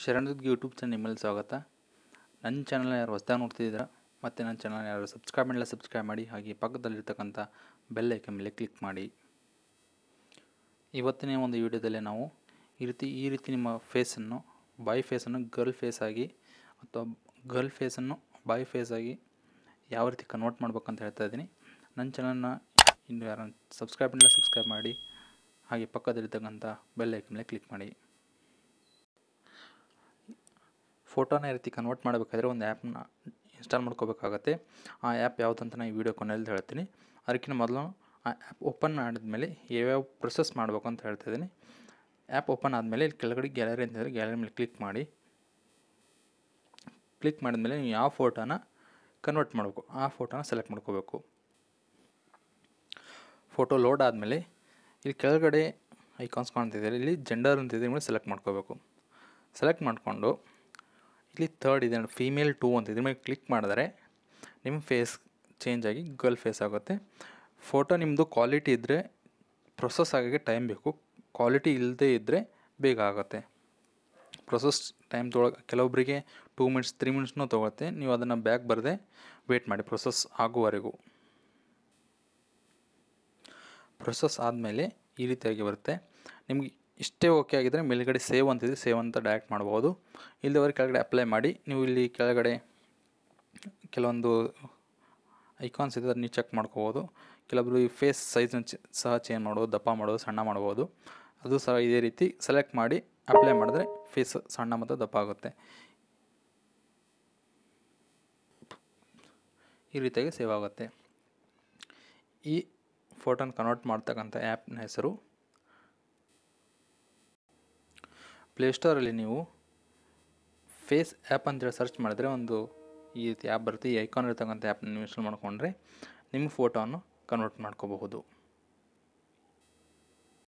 ಶರಣದುಗ್ YouTube channel ಸ್ವಾಗತ ನನ್ನ channel ಯಾರು ಹೊಸದಾಗಿ ನೋಡ್ತಿದ್ದೀರಾ ಮತ್ತು ನನ್ನ ಚಾನಲ್ ಯಾರು ಸಬ್ಸ್ಕ್ರೈಬ್ ಮಾಡಿಲ್ಲ ಸಬ್ಸ್ಕ್ರೈಬ್ ಮಾಡಿ ಹಾಗೆ ಪಕ್ಕದಲ್ಲಿರ್ತಕ್ಕಂಥ ಬೆಲ್ ಐಕನ್ ಮೇಲೆ ಕ್ಲಿಕ್ ಮಾಡಿ ಇವತ್ತಿನ ಒಂದು ವಿಡಿಯೋದಲ್ಲಿ ನಾವು ಈ ರೀತಿ ಈ ರೀತಿ ನಿಮ್ಮ ಫೇಸನ್ನು ಬಾಯ್ ಫೇಸನ್ನು ಗರ್ಲ್ ಫೇಸ್ ಆಗಿ ಅಥವಾ ಗರ್ಲ್ ಫೇಸನ್ನು ಬಾಯ್ ಫೇಸ್ ಆಗಿ ಯಾವ ರೀತಿ ಕನ್ವರ್ಟ್ ಮಾಡ್ಬೇಕಂತ ಹೇಳ್ತಾ ಇದ್ದೀನಿ ನನ್ನ ಚಾನಲ್ನ ಇನ್ನು ಯಾರು ಸಬ್ಸ್ಕ್ರೈಬ್ ಮಾಡಿಲ್ಲ ಸಬ್ಸ್ಕ್ರೈಬ್ ಮಾಡಿ ಹಾಗೆ ಪಕ್ಕದಲ್ಲಿರ್ತಕ್ಕಂಥ ಬೆಲ್ ಐಕನ್ ಮೇಲೆ ಕ್ಲಿಕ್ ಮಾಡಿ ಫೋಟೋನ ರೀತಿ ಕನ್ವರ್ಟ್ ಮಾಡಬೇಕಾದ್ರೆ ಒಂದು ಆ್ಯಪ್ನ ಇನ್ಸ್ಟಾಲ್ ಮಾಡ್ಕೋಬೇಕಾಗತ್ತೆ ಆ ಆ್ಯಪ್ ಯಾವುದಂತ ನಾನು ಈ ವಿಡಿಯೋ ಕೊನೆಯಲ್ಲಿ ಹೇಳ್ತೀನಿ ಅದಕ್ಕಿಂತ ಮೊದಲು ಆ ಆ್ಯಪ್ ಓಪನ್ ಮಾಡಿದ್ಮೇಲೆ ಯಾವ್ಯಾವ ಪ್ರೊಸೆಸ್ ಮಾಡಬೇಕು ಅಂತ ಹೇಳ್ತಾ ಇದ್ದೀನಿ ಆ್ಯಪ್ ಓಪನ್ ಆದಮೇಲೆ ಇಲ್ಲಿ ಕೆಳಗಡೆ ಗ್ಯಾಲರಿ ಅಂತ ಹೇಳಿದ್ರೆ ಗ್ಯಾಲರಿ ಮೇಲೆ ಕ್ಲಿಕ್ ಮಾಡಿ ಕ್ಲಿಕ್ ಮಾಡಿದ್ಮೇಲೆ ನೀವು ಯಾವ ಫೋಟೋನ ಕನ್ವರ್ಟ್ ಮಾಡಬೇಕು ಆ ಫೋಟೋನ ಸೆಲೆಕ್ಟ್ ಮಾಡ್ಕೋಬೇಕು ಫೋಟೋ ಲೋಡ್ ಆದಮೇಲೆ ಇಲ್ಲಿ ಕೆಳಗಡೆ ಐಕಾನ್ಸ್ ಕಾಣ್ತಿದ್ದಾರೆ ಇಲ್ಲಿ ಜೆಂಡರ್ ಅಂತಿದೆ ಸೆಲೆಕ್ಟ್ ಮಾಡ್ಕೋಬೇಕು ಸೆಲೆಕ್ಟ್ ಮಾಡಿಕೊಂಡು ಇಲ್ಲಿ ಥರ್ಡ್ ಇದೆ ನೋಡಿ ಫೀಮೇಲ್ ಟೂ ಅಂತ ಇದ್ರ ಮೇಲೆ ಕ್ಲಿಕ್ ಮಾಡಿದರೆ ನಿಮ್ಮ ಫೇಸ್ ಚೇಂಜ್ ಆಗಿ ಗರ್ಲ್ ಫೇಸ್ ಆಗುತ್ತೆ ಫೋಟೋ ನಿಮ್ಮದು ಕ್ವಾಲಿಟಿ ಇದ್ದರೆ ಪ್ರೊಸೆಸ್ ಆಗೋಕ್ಕೆ ಟೈಮ್ ಬೇಕು ಕ್ವಾಲಿಟಿ ಇಲ್ಲದೇ ಇದ್ದರೆ ಬೇಗ ಆಗುತ್ತೆ ಪ್ರೊಸೆಸ್ ಟೈಮ್ ತೊಳ ಕೆಲವೊಬ್ಬರಿಗೆ ಟೂ ಮಿನಿಟ್ಸ್ ತ್ರೀ ಮಿನಿಟ್ಸ್ನೂ ತೊಗೊಳುತ್ತೆ ನೀವು ಅದನ್ನು ಬ್ಯಾಕ್ ಬರದೆ ವೇಟ್ ಮಾಡಿ ಪ್ರೊಸೆಸ್ ಆಗುವವರೆಗೂ ಪ್ರೊಸೆಸ್ ಆದಮೇಲೆ ಈ ರೀತಿಯಾಗಿ ಬರುತ್ತೆ ನಿಮಗೆ ಇಷ್ಟೇ ಓಕೆ ಆಗಿದ್ದರೆ ಮೇಲುಗಡೆ ಸೇವ್ ಅಂತಿದೆ ಸೇವ್ ಅಂತ ಡೈರೆಕ್ಟ್ ಮಾಡ್ಬೋದು ಇಲ್ಲಿವರೆಗೆ ಕೆಳಗಡೆ ಅಪ್ಲೈ ಮಾಡಿ ನೀವು ಇಲ್ಲಿ ಕೆಳಗಡೆ ಕೆಲವೊಂದು ಐಕಾನ್ಸ್ ಇದೆ ನೀವು ಚೆಕ್ ಮಾಡ್ಕೋಬೋದು ಕೆಲವೊಬ್ರು ಈ ಫೇಸ್ ಸೈಜನ್ನು ಸಹ ಚೇಂಜ್ ಮಾಡ್ಬೋದು ದಪ್ಪ ಮಾಡ್ಬೋದು ಸಣ್ಣ ಮಾಡ್ಬೋದು ಅದು ಸಹ ಇದೇ ರೀತಿ ಸೆಲೆಕ್ಟ್ ಮಾಡಿ ಅಪ್ಲೈ ಮಾಡಿದ್ರೆ ಫೇಸ್ ಸಣ್ಣ ಮತ್ತು ದಪ್ಪ ಆಗುತ್ತೆ ಈ ರೀತಿಯಾಗಿ ಸೇವ್ ಆಗುತ್ತೆ ಈ ಫೋಟೋನ ಕನ್ವರ್ಟ್ ಮಾಡ್ತಕ್ಕಂಥ ಆ್ಯಪ್ನ ಹೆಸರು ಪ್ಲೇಸ್ಟೋರಲ್ಲಿ ನೀವು ಫೇಸ್ ಆ್ಯಪ್ ಅಂತೇಳಿ ಸರ್ಚ್ ಮಾಡಿದ್ರೆ ಒಂದು ಈ ರೀತಿ ಆ್ಯಪ್ ಬರುತ್ತೆ ಈ ಐಕಾನ್ ಇರ್ತಕ್ಕಂಥ ಆ್ಯಪ್ನ ನೀವು ಇನ್ಸ್ಟಾಲ್ ಮಾಡಿಕೊಂಡ್ರೆ ನಿಮ್ಮ ಫೋಟೋವನ್ನು ಕನ್ವರ್ಟ್ ಮಾಡ್ಕೋಬಹುದು